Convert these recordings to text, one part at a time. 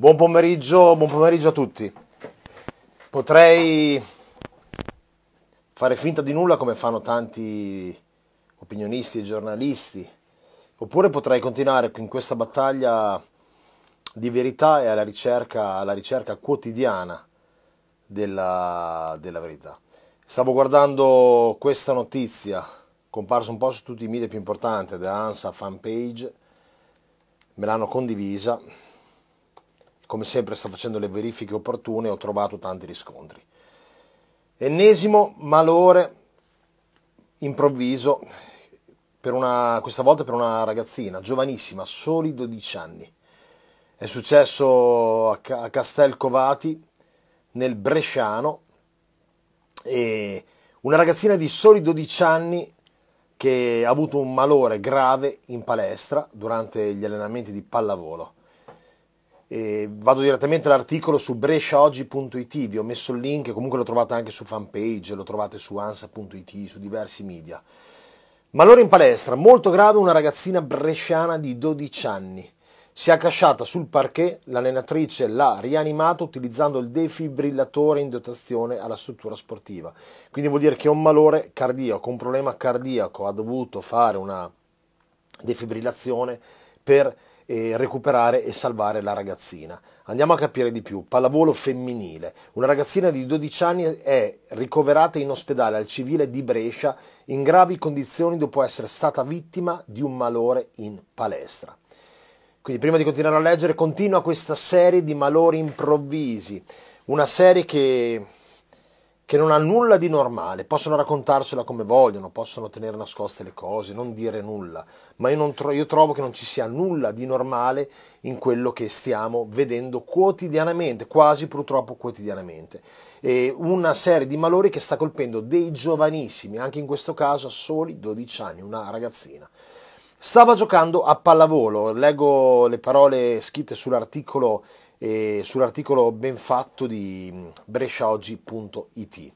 Buon pomeriggio, buon pomeriggio, a tutti. Potrei fare finta di nulla come fanno tanti opinionisti e giornalisti, oppure potrei continuare in questa battaglia di verità e alla ricerca, alla ricerca quotidiana della, della verità. Stavo guardando questa notizia, comparsa un po' su tutti i media più importanti, The ANSA fanpage, me l'hanno condivisa come sempre sto facendo le verifiche opportune, ho trovato tanti riscontri. Ennesimo malore improvviso, una, questa volta per una ragazzina giovanissima, soli 12 anni. È successo a, a Covati, nel Bresciano, e una ragazzina di soli 12 anni che ha avuto un malore grave in palestra durante gli allenamenti di pallavolo eh, vado direttamente all'articolo su bresciaoggi.it, vi ho messo il link, comunque lo trovate anche su fanpage, lo trovate su ansa.it, su diversi media. Malore in palestra, molto grave una ragazzina bresciana di 12 anni. Si è accasciata sul parquet, l'allenatrice l'ha rianimata utilizzando il defibrillatore in dotazione alla struttura sportiva. Quindi vuol dire che è un malore cardiaco, un problema cardiaco, ha dovuto fare una defibrillazione per e recuperare e salvare la ragazzina. Andiamo a capire di più. Pallavolo femminile. Una ragazzina di 12 anni è ricoverata in ospedale al civile di Brescia in gravi condizioni dopo essere stata vittima di un malore in palestra. Quindi prima di continuare a leggere, continua questa serie di malori improvvisi. Una serie che che non ha nulla di normale, possono raccontarcela come vogliono, possono tenere nascoste le cose, non dire nulla, ma io, tro- io, trovo che non ci sia nulla di normale in quello che stiamo vedendo quotidianamente, quasi purtroppo quotidianamente. E una serie di malori che sta colpendo dei giovanissimi, anche in questo caso a soli 12 anni, una ragazzina. Stava giocando a pallavolo, leggo le parole scritte sull'articolo eh, sull'articolo ben fatto di bresciaoggi.it.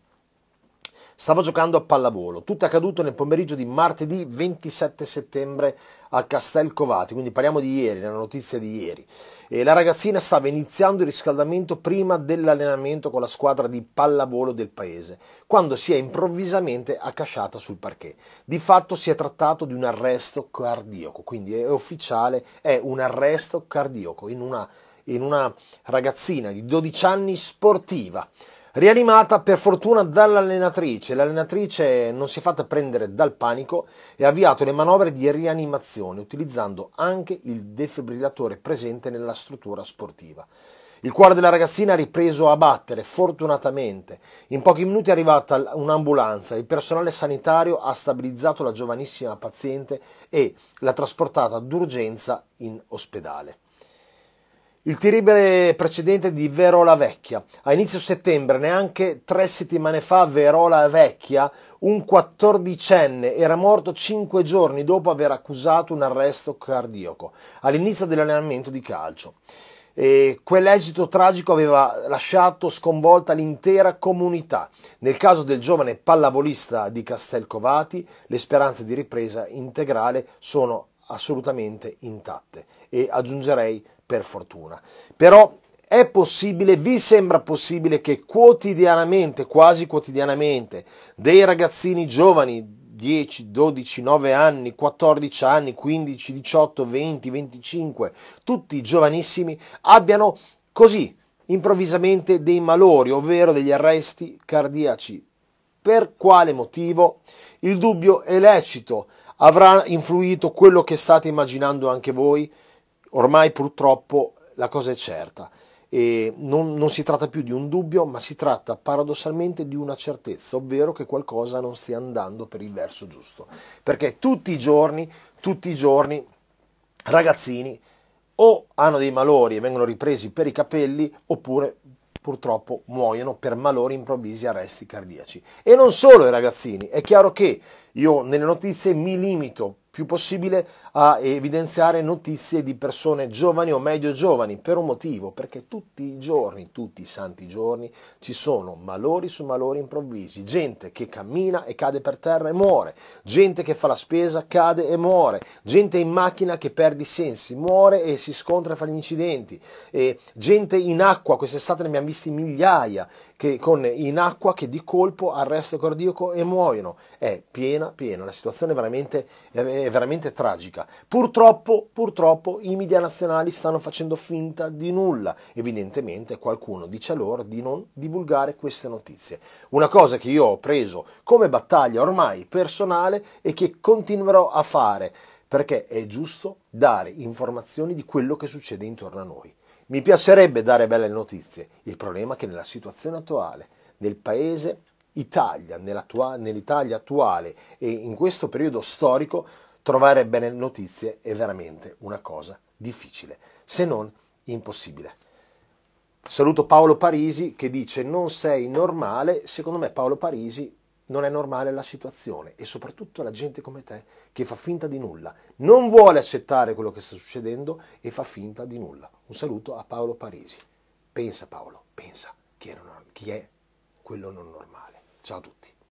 Stavo giocando a pallavolo, tutto accaduto nel pomeriggio di martedì 27 settembre a Castel Covati, quindi parliamo di ieri, la notizia di ieri. E la ragazzina stava iniziando il riscaldamento prima dell'allenamento con la squadra di pallavolo del paese, quando si è improvvisamente accasciata sul parquet. Di fatto si è trattato di un arresto cardiaco, quindi è ufficiale, è un arresto cardiaco in una in una ragazzina di 12 anni sportiva, rianimata per fortuna dall'allenatrice. L'allenatrice non si è fatta prendere dal panico e ha avviato le manovre di rianimazione utilizzando anche il defibrillatore presente nella struttura sportiva. Il cuore della ragazzina ha ripreso a battere, fortunatamente. In pochi minuti è arrivata un'ambulanza, il personale sanitario ha stabilizzato la giovanissima paziente e l'ha trasportata d'urgenza in ospedale. Il terribile precedente di Verola Vecchia. A inizio settembre, neanche tre settimane fa, Verola Vecchia, un quattordicenne, era morto cinque giorni dopo aver accusato un arresto cardiaco all'inizio dell'allenamento di calcio. E quell'esito tragico aveva lasciato sconvolta l'intera comunità. Nel caso del giovane pallavolista di Castelcovati, le speranze di ripresa integrale sono assolutamente intatte e aggiungerei per fortuna. Però è possibile, vi sembra possibile che quotidianamente, quasi quotidianamente, dei ragazzini giovani 10, 12, 9 anni, 14 anni, 15, 18, 20, 25, tutti giovanissimi, abbiano così improvvisamente dei malori, ovvero degli arresti cardiaci. Per quale motivo? Il dubbio è lecito. Avrà influito quello che state immaginando anche voi? Ormai purtroppo la cosa è certa. E non, non si tratta più di un dubbio, ma si tratta paradossalmente di una certezza, ovvero che qualcosa non stia andando per il verso giusto. Perché tutti i giorni, tutti i giorni, ragazzini o hanno dei malori e vengono ripresi per i capelli, oppure purtroppo muoiono per malori improvvisi e arresti cardiaci. E non solo i ragazzini, è chiaro che io nelle notizie mi limito più possibile a evidenziare notizie di persone giovani o meglio giovani, per un motivo, perché tutti i giorni, tutti i santi giorni, ci sono malori su malori improvvisi, gente che cammina e cade per terra e muore, gente che fa la spesa, cade e muore, gente in macchina che perde i sensi, muore e si scontra fra gli incidenti, e gente in acqua, quest'estate ne abbiamo visti migliaia, che con in acqua che di colpo arresto cardiaco e muoiono. È piena, piena, la situazione è veramente, è veramente tragica. Purtroppo, purtroppo i media nazionali stanno facendo finta di nulla. Evidentemente qualcuno dice loro di non divulgare queste notizie. Una cosa che io ho preso come battaglia ormai personale e che continuerò a fare perché è giusto dare informazioni di quello che succede intorno a noi. Mi piacerebbe dare belle notizie, il problema è che nella situazione attuale nel paese Italia, nell'Italia attuale e in questo periodo storico, trovare belle notizie è veramente una cosa difficile, se non impossibile. Saluto Paolo Parisi che dice non sei normale, secondo me Paolo Parisi non è normale la situazione e soprattutto la gente come te che fa finta di nulla, non vuole accettare quello che sta succedendo e fa finta di nulla. Un saluto a Paolo Parisi. Pensa Paolo, pensa chi è, chi è quello non normale. Ciao a tutti.